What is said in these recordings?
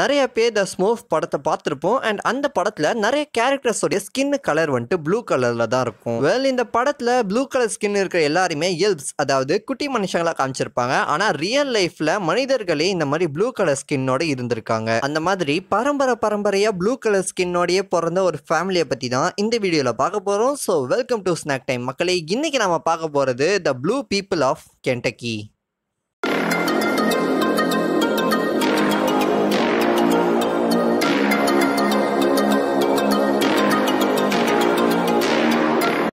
நிறைய பேர் த ஸ்மோஃப் படத்தை பார்த்துருப்போம் அண்ட் அந்த படத்தில் நிறைய கேரக்டர்ஸோடைய ஸ்கின் கலர் வந்துட்டு ப்ளூ கலரில் தான் இருக்கும் வேல் இந்த படத்தில் ப்ளூ கலர் ஸ்கின் இருக்கிற எல்லாருமே எல்ப்ஸ் அதாவது குட்டி மனுஷங்களாக காமிச்சிருப்பாங்க ஆனால் ரியல் லைஃப்பில் மனிதர்களே இந்த மாதிரி ப்ளூ கலர் ஸ்கின்னோட இருந்திருக்காங்க அந்த மாதிரி பரம்பரை பரம்பரையாக ப்ளூ கலர் ஸ்கின்னோடையே பிறந்த ஒரு ஃபேமிலியை பற்றி தான் இந்த வீடியோவில் பார்க்க போகிறோம் so welcome to snack time மக்களை இன்றைக்கி நம்ம பார்க்க போகிறது the blue people of Kentucky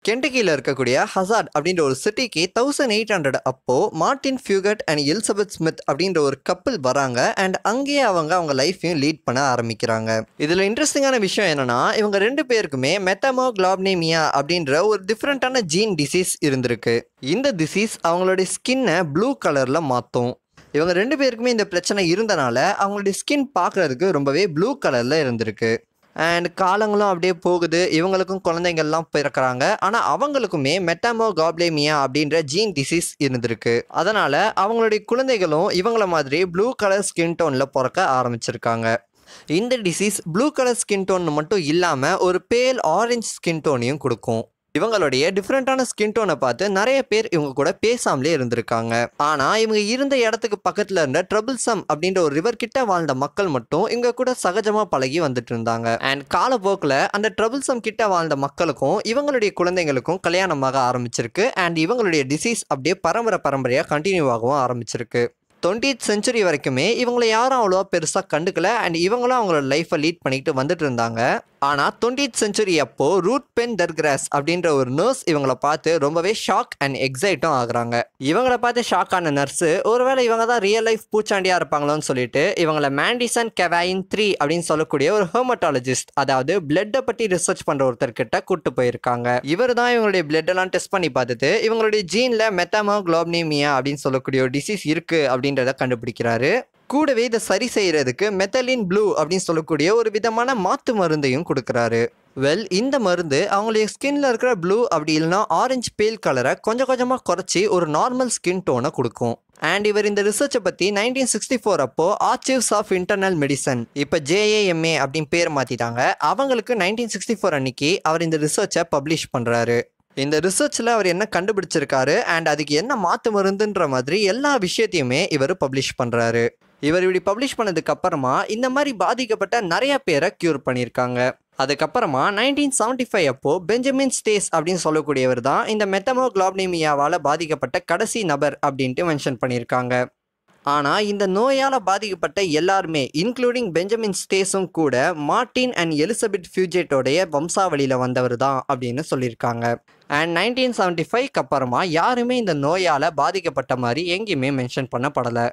கெண்டகியில் இருக்கக்கூடிய ஹசாட் அப்படின்ற ஒரு சிட்டிக்கு தௌசண்ட் எயிட் ஹண்ட்ரட் அப்போ Martin Fugate and Elizabeth Smith அப்படின்ற ஒரு கப்பிள் வராங்க அண்ட் அங்கேயே அவங்க அவங்க லைஃப்பையும் லீட் பண்ண ஆரம்பிக்கிறாங்க இதில் இன்ட்ரெஸ்டிங்கான விஷயம் என்னன்னா இவங்க ரெண்டு பேருக்குமே மெத்தமோ கிளாப்னேமியா அப்படின்ற ஒரு டிஃப்ரெண்ட்டான ஜீன் டிசீஸ் இருந்திருக்கு இந்த டிசீஸ் அவங்களுடைய ஸ்கின்னை ப்ளூ கலரில் மாற்றும் இவங்க ரெண்டு பேருக்குமே இந்த பிரச்சனை இருந்தனால அவங்களுடைய ஸ்கின் பார்க்குறதுக்கு ரொம்பவே ப்ளூ கலரில் இருந்திருக்கு அண்ட் காலங்களும் அப்படியே போகுது இவங்களுக்கும் குழந்தைங்கள்லாம் பிறக்கிறாங்க ஆனால் அவங்களுக்குமே மெட்டாமோ காப்லேமியா அப்படின்ற ஜீன் டிசீஸ் இருந்திருக்கு அதனால் அவங்களுடைய குழந்தைகளும் இவங்கள மாதிரி ப்ளூ கலர் ஸ்கின் டோனில் பிறக்க ஆரம்பிச்சிருக்காங்க இந்த disease blue colour skin tone மட்டும் இல்லாமல் ஒரு பேல் ஆரஞ்சு ஸ்கின் டோனையும் கொடுக்கும் இவங்களுடைய டிஃப்ரெண்ட்டான ஸ்கின் டோனை பார்த்து நிறைய பேர் இவங்க கூட பேசாமலே இருந்திருக்காங்க ஆனா இவங்க இருந்த இடத்துக்கு பக்கத்துல இருந்த ட்ரபிள் சம் அப்படின்ற ஒரு ரிவர் கிட்ட வாழ்ந்த மக்கள் மட்டும் இவங்க கூட சகஜமா பழகி வந்துட்டு இருந்தாங்க அண்ட் காலப்போக்கில் அந்த ட்ரபிள் சம் கிட்ட வாழ்ந்த மக்களுக்கும் இவங்களுடைய குழந்தைங்களுக்கும் கல்யாணமாக ஆரம்பிச்சிருக்கு அண்ட் இவங்களுடைய டிசீஸ் அப்படியே பரம்பரை பரம்பரையா கண்டினியூ ஆகவும் ஆரம்பிச்சிருக்கு டுவெண்ட்டித் செஞ்சுரி வரைக்குமே இவங்களை யாரும் அவ்வளோவா பெருசாக கண்டுக்கல அண்ட் இவங்களும் அவங்களோட லைஃப்பை லீட் பண்ணிக்கிட்டு வந்துட்டு இருந்தாங்க ஆனால் டுவெண்ட்டீத் செஞ்சுரி அப்போ ரூட் பென் தர்கிராஸ் அப்படின்ற ஒரு நர்ஸ் இவங்களை பார்த்து ரொம்பவே ஷாக் அண்ட் எக்ஸைட்டும் ஆகுறாங்க இவங்கள பார்த்து ஷாக் ஆன நர்ஸு ஒருவேளை இவங்க தான் ரியல் லைஃப் பூச்சாண்டியாக இருப்பாங்களோன்னு சொல்லிட்டு இவங்கள மேண்டிசன் கெவாயின் த்ரீ அப்படின்னு சொல்லக்கூடிய ஒரு ஹெர்மட்டாலஜிஸ்ட் அதாவது பிளட்டை பற்றி ரிசர்ச் பண்ணுற ஒருத்தர்கிட்ட கூட்டு போயிருக்காங்க இவர் தான் இவங்களுடைய பிளட் எல்லாம் டெஸ்ட் பண்ணி பார்த்துட்டு இவங்களுடைய ஜீனில் மெத்தமோ குளோப்னீமியா அப்படின்னு சொல்லக்கூடிய ஒரு டிசீஸ் இருக்குது அப்படின்றத கண்டுபிடிக்கிறாரு கூடவே இதை சரி செய்கிறதுக்கு மெத்தலின் ப்ளூ அப்படின்னு சொல்லக்கூடிய ஒரு விதமான மாற்று மருந்தையும் கொடுக்குறாரு வெல் இந்த மருந்து அவங்களுடைய ஸ்கின்ல இருக்கிற ப்ளூ அப்படி இல்லைனா ஆரஞ்சு பேல் கலரை கொஞ்சம் கொஞ்சமாக குறைச்சி ஒரு நார்மல் ஸ்கின் டோனை கொடுக்கும் அண்ட் இவர் இந்த ரிசர்ச்சை பற்றி நைன்டீன் சிக்ஸ்டி ஃபோர் அப்போ ஆர்ச்சிவ்ஸ் ஆஃப் இன்டர்னல் மெடிசன் இப்போ ஜேஏஎம்ஏ அப்படின்னு பேர் மாற்றிட்டாங்க அவங்களுக்கு நைன்டீன் சிக்ஸ்டி ஃபோர் அன்னைக்கு அவர் இந்த ரிசர்ச்சை பப்ளிஷ் பண்ணுறாரு இந்த ரிசர்ச்சில் அவர் என்ன கண்டுபிடிச்சிருக்காரு அண்ட் அதுக்கு என்ன மாற்று மருந்துன்ற மாதிரி எல்லா விஷயத்தையுமே இவர் பப்ளிஷ் பண்ணுறாரு இவர் இப்படி பப்ளிஷ் பண்ணதுக்கப்புறமா இந்த மாதிரி பாதிக்கப்பட்ட நிறைய பேரை க்யூர் பண்ணியிருக்காங்க அதுக்கப்புறமா நைன்டீன் செவன்டி ஃபைவ் அப்போ பெஞ்சமின் ஸ்டேஸ் அப்படின்னு சொல்லக்கூடியவர் தான் இந்த மெத்தமோ குளாப்னேமியாவால் பாதிக்கப்பட்ட கடைசி நபர் அப்படின்ட்டு மென்ஷன் பண்ணியிருக்காங்க ஆனால் இந்த நோயால் பாதிக்கப்பட்ட எல்லாருமே இன்க்ளூடிங் பெஞ்சமின் ஸ்டேஸும் கூட மார்டின் அண்ட் எலிசபெத் ஃபியூஜெட்டோடைய வம்சாவளியில் வந்தவர் தான் அப்படின்னு சொல்லியிருக்காங்க அண்ட் நைன்டீன் செவன்டி ஃபைவ்க்கு அப்புறமா யாருமே இந்த நோயால் பாதிக்கப்பட்ட மாதிரி எங்கேயுமே மென்ஷன் பண்ணப்படலை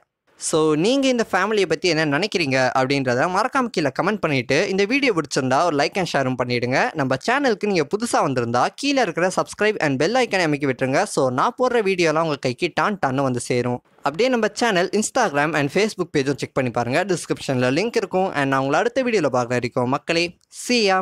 ஸோ நீங்கள் இந்த ஃபேமிலியை பற்றி என்ன நினைக்கிறீங்க அப்படின்றத மறக்காம கீழே கமெண்ட் பண்ணிவிட்டு இந்த வீடியோ பிடிச்சிருந்தா ஒரு லைக் அண்ட் ஷேரும் பண்ணிவிடுங்க நம்ம சேனலுக்கு நீங்கள் புதுசாக வந்திருந்தா கீழே இருக்கிற சப்ஸ்கிரைப் அண்ட் பெல் ஐக்கனை அமைக்க விட்டுருங்க ஸோ நான் போடுற வீடியோலாம் உங்கள் கைக்கு டான் டான்னு வந்து சேரும் அப்படியே நம்ம சேனல் இன்ஸ்டாகிராம் அண்ட் ஃபேஸ்புக் பேஜும் செக் பண்ணி பாருங்கள் டிஸ்கிரிப்ஷனில் லிங்க் இருக்கும் அண்ட் நான் உங்களை அடுத்த வீடியோவில் பார்க்க வரைக்கும் மக்களே சியா